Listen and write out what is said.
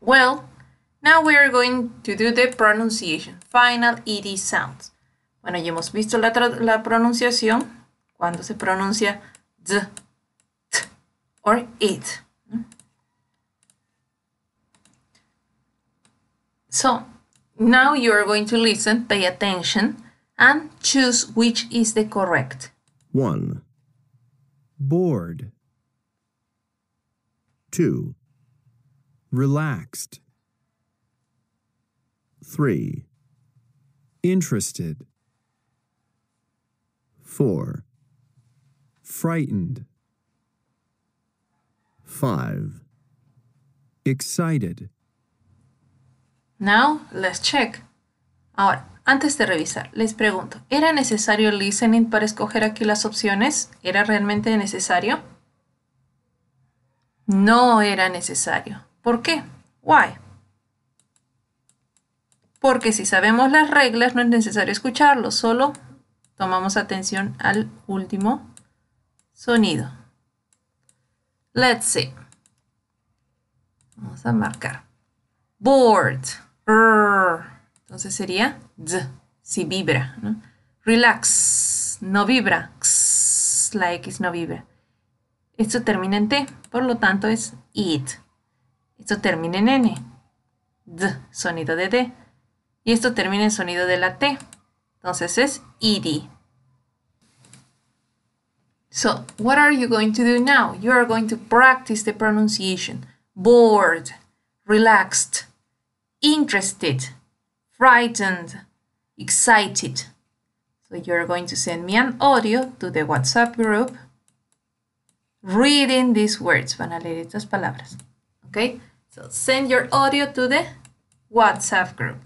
Well, now we are going to do the pronunciation, final ED sounds. Bueno, ya hemos visto la, la pronunciación, cuando se pronuncia d, t, or it. So, now you are going to listen, pay attention, and choose which is the correct. 1. Board. 2. relaxed. 3. Interested. 4. Frightened. 5. Excited. Now, let's check. Ahora, antes de revisar, les pregunto, ¿era necesario listening para escoger aquí las opciones? ¿Era realmente necesario? No era necesario. ¿Por qué? Why? Porque si sabemos las reglas no es necesario escucharlo, solo tomamos atención al último sonido. Let's see. Vamos a marcar. board. Entonces sería z si vibra. Relax, no vibra. la X no vibra. Esto termina en T, por lo tanto es it. Esto termina en N. D, sonido de D. Y esto termina en sonido de la T. Entonces es ED. So, what are you going to do now? You are going to practice the pronunciation. Bored, relaxed, interested, frightened, excited. So are going to send me an audio to the WhatsApp group reading these words. Van a leer estas palabras. Okay, so send your audio to the WhatsApp group.